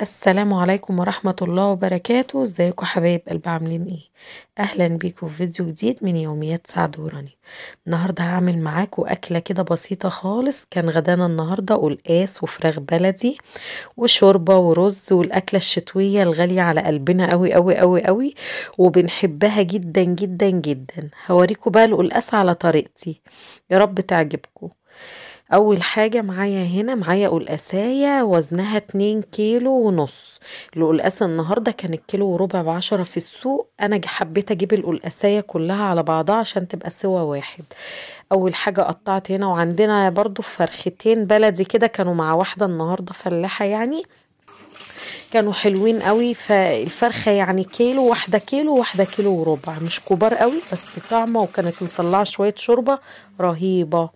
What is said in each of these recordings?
السلام عليكم ورحمة الله وبركاته ازيكم حبايب قلب عاملين ايه اهلا بيكم في فيديو جديد من يوميات سعد وراني النهاردة هعمل معاكم اكلة كده بسيطة خالص كان غدانا النهاردة قلقاس وفراخ بلدي وشوربة ورز والاكلة الشتوية الغالية على قلبنا قوي قوي قوي قوي وبنحبها جدا جدا جدا هوريكم بقى القلقاس على طريقتي يا رب تعجبكم اول حاجة معايا هنا معايا قلقاسية وزنها اتنين كيلو ونص القلقاسة النهاردة كانت كيلو وربع بعشرة في السوق انا حبيت اجيب القلقاسية كلها على بعضها عشان تبقى سوى واحد اول حاجة قطعت هنا وعندنا برضو فرختين بلدي كده كانوا مع واحدة النهاردة فلاحة يعني كانوا حلوين قوي فالفرخه يعني كيلو واحده كيلو واحده كيلو وربع مش كبار قوي بس طعمه وكانت مطلعه شويه شوربه رهيبه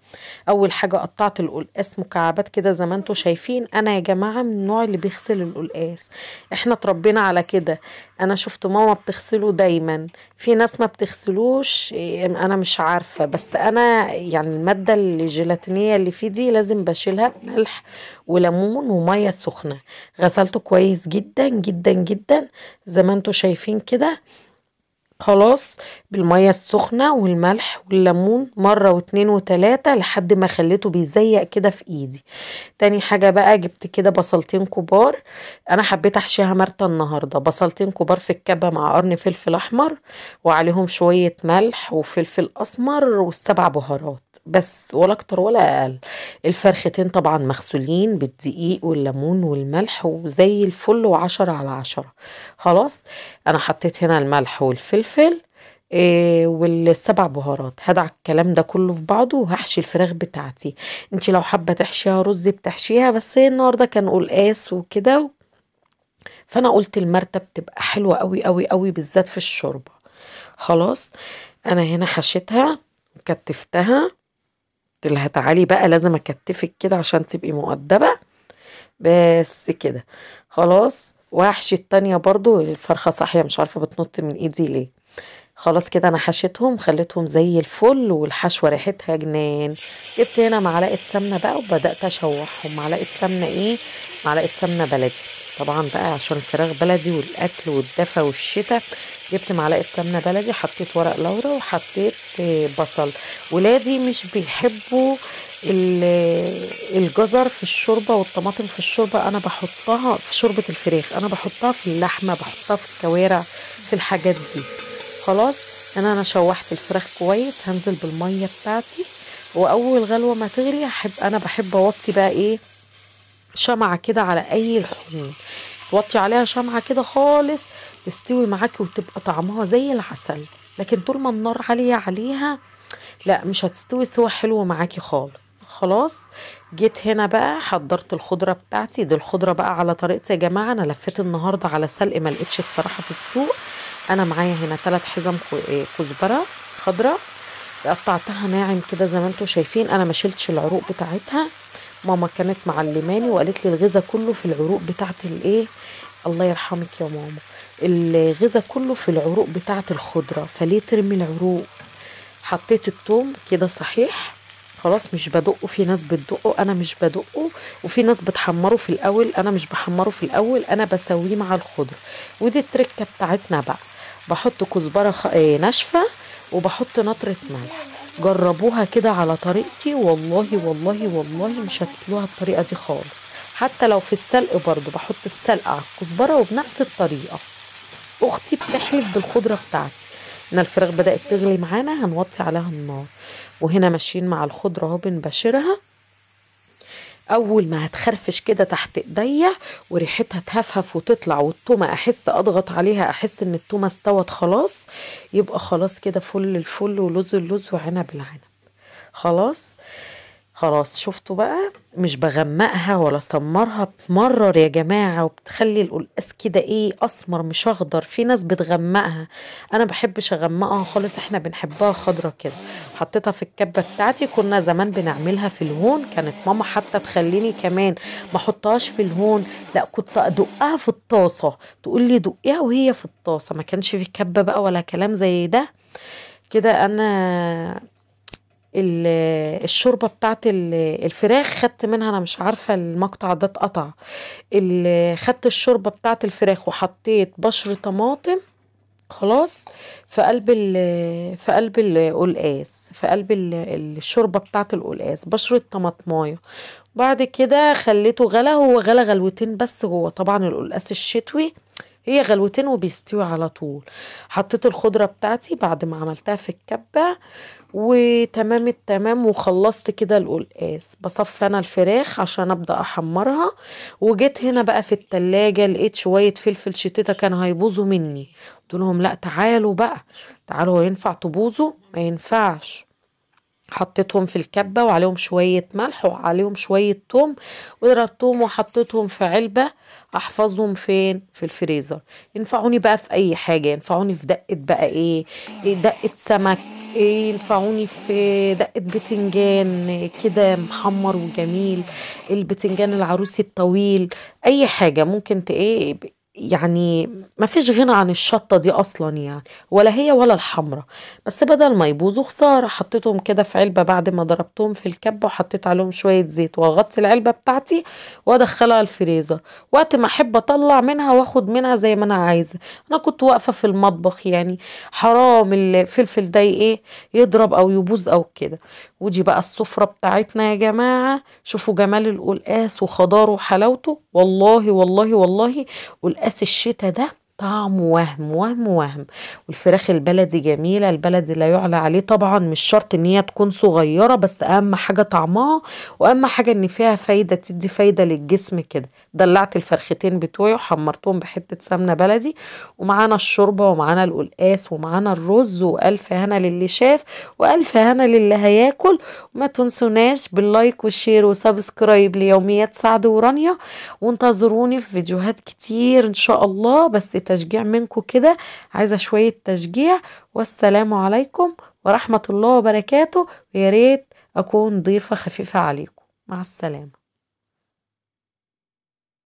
اول حاجه قطعت القلقاس مكعبات كده زي ما انتم شايفين انا يا جماعه من النوع اللي بيغسل القلقاس احنا اتربينا على كده انا شفت ماما بتغسله دايما في ناس ما بتغسلوش انا مش عارفه بس انا يعني الماده الجيلاتينيه اللي فيه دي لازم بشيلها بملح وليمون وميه سخنه غسلته كويس جدا جدا جدا زي ما انتم شايفين كده خلاص بالمية السخنة والملح والليمون مرة واتنين وتلاتة لحد ما خليته بيزيق كده في ايدي تاني حاجة بقى جبت كده بصلتين كبار انا حبيت احشيها مرتا النهاردة بصلتين كبار في الكبة مع قرن فلفل احمر وعليهم شوية ملح وفلفل اسمر والسبع بهارات بس ولا اكتر ولا اقل الفرختين طبعا مغسولين بالدقيق والليمون والملح وزي الفل وعشرة على عشرة خلاص انا حطيت هنا الملح والفلفل إيه والسبع بهارات هدع الكلام ده كله في بعضه وهحشي الفراخ بتاعتي انت لو حابه تحشيها رز بتحشيها بس هي النهارده كان قلقاس وكده فانا قلت المرتب تبقى حلوه قوي قوي قوي بالذات في الشوربه خلاص انا هنا حشيتها كتفتها قلت لها تعالي بقى لازم اكتفك كده عشان تبقي مؤدبه بس كده خلاص وحشي التانية برضو الفرخة صاحية مش عارفة بتنط من ايدي ليه خلاص كده انا حشيتهم خليتهم زي الفل والحشوة ريحتها جنان جبت هنا معلقة سمنة بقى وبدأت اشوحهم معلقة سمنة ايه معلقة سمنة بلدي طبعا بقى عشان الفراخ بلدي والاكل والدفى والشتاء جبت معلقه سمنه بلدي حطيت ورق لورا وحطيت آه، بصل ولادي مش بيحبوا الجزر في الشوربه والطماطم في الشوربه انا بحطها في شوربه الفراخ انا بحطها في اللحمه بحطها في الكوارع في الحاجات دي خلاص انا يعني انا شوحت الفراخ كويس هنزل بالميه بتاعتي واول غلوه ما تغلي احب انا بحب اوطي بقى ايه شمعة كده على أي لحوم توطي عليها شمعة كده خالص تستوي معاكي وتبقى طعمها زي العسل لكن طول ما النار عالية عليها لا مش هتستوي سوى حلو معاكي خالص خلاص جيت هنا بقى حضرت الخضرة بتاعتي دي الخضرة بقى على طريقتي يا جماعة أنا لفيت النهاردة على سلق ما لقيتش الصراحة في السوق أنا معايا هنا ثلاث حزم آه، كزبرة خضرة قطعتها ناعم كده زي ما انتم شايفين أنا ما شلتش العروق بتاعتها ماما كانت معلماني وقالت لي الغذاء كله في العروق بتاعه الايه الله يرحمك يا ماما الغذاء كله في العروق بتاعه الخضره فليه ترمي العروق حطيت الثوم كده صحيح خلاص مش بدقه في ناس بتدقه انا مش بدقه وفي ناس بتحمره في الاول انا مش بحمره في الاول انا بسويه مع الخضره ودي التركه بتاعتنا بقى بحط كزبره آه، ناشفه وبحط نطره ملح جربوها كده على طريقتي والله والله والله مش هتسلوها الطريقه دي خالص حتى لو في السلق برضو بحط السلق على الكزبره وبنفس الطريقه اختي بتحلف بالخضره بتاعتي ان الفراخ بدات تغلي معانا هنوطي عليها النار وهنا ماشيين مع الخضره اهو بنبشرها اول ما هتخرفش كده تحت ايديا وريحتها تهفهف وتطلع والتومه احس اضغط عليها احس ان التومه استوت خلاص يبقى خلاص كده فل الفل ولوز اللوز وعنب العنب خلاص خلاص شفتوا بقى مش بغمقها ولا اسمرها بتمرر يا جماعه وبتخلي القلقاس كده ايه اسمر مش اخضر في ناس بتغمقها انا بحبش اغمقها خالص احنا بنحبها خضرة كده حطيتها في الكبه بتاعتي كنا زمان بنعملها في الهون كانت ماما حتى تخليني كمان ما حطهاش في الهون لا كنت ادقها في الطاسه تقول لي دقيها وهي في الطاسه ما كانش في كبه بقى ولا كلام زي ده كده انا الشوربه بتاعت الفراخ خدت منها انا مش عارفه المقطع ده اتقطع خدت الشوربه بتاعت الفراخ وحطيت بشر طماطم خلاص في قلب ال في قلب القلقاس في قلب الشوربه بتاعت القلقاس بشره طماطمايه بعد كده خليته غلى هو غلى غلوتين بس جوه طبعا القلقاس الشتوي هي غلوتين وبيستوي على طول حطيت الخضرة بتاعتي بعد ما عملتها في الكبة وتمام التمام وخلصت كده القلقاس بصفي انا الفراخ عشان ابدا احمرها وجيت هنا بقى في التلاجة لقيت شوية فلفل شتيتة كان هيبوظوا مني قلت لهم لا تعالوا بقى تعالوا ينفع تبوظوا ما ينفعش حطيتهم في الكبة وعليهم شوية ملح وعليهم شوية توم وضربتهم وحطيتهم في علبة احفظهم فين في الفريزر ينفعوني بقى في اي حاجة ينفعوني في دقة بقى ايه, إيه دقة سمك إيه ينفعوني في دقة بتنجان كده محمر وجميل البتنجان العروسي الطويل اي حاجة ممكن ايه يعني ما فيش غنى عن الشطة دي أصلا يعني ولا هي ولا الحمرة بس بدل ما يبوظوا خسارة حطيتهم كده في علبة بعد ما ضربتهم في الكبة وحطيت عليهم شوية زيت وأغطي العلبة بتاعتي وأدخلها الفريزر وقت ما أحب أطلع منها وأخد منها زي ما أنا عايزة أنا كنت واقفة في المطبخ يعني حرام الفلفل ده إيه يضرب أو يبوظ أو كده ودي بقى السفرة بتاعتنا يا جماعة شوفوا جمال القلقاس وخضاره وحلاوته والله والله والله والله الشتاء ده طعم وهم وهم وهم والفراخ البلدي جميله البلدي لا يعلى عليه طبعا مش شرط ان هي تكون صغيره بس اهم حاجه طعمها واهم حاجه ان فيها فايده تدي فايده للجسم كده دلعت الفرختين بتوعي وحمرتهم بحته سمنه بلدي ومعانا الشوربه ومعانا القلقاس ومعانا الرز والف هنا للي شاف والف هنا للي هياكل وما تنسوناش باللايك والشير وسبسكرايب ليوميات سعد ورانيا وانتظروني في فيديوهات كتير ان شاء الله بس تشجيع منكم كده عايزة شوية تشجيع والسلام عليكم ورحمة الله وبركاته ويا ريت أكون ضيفة خفيفة عليكم مع السلامة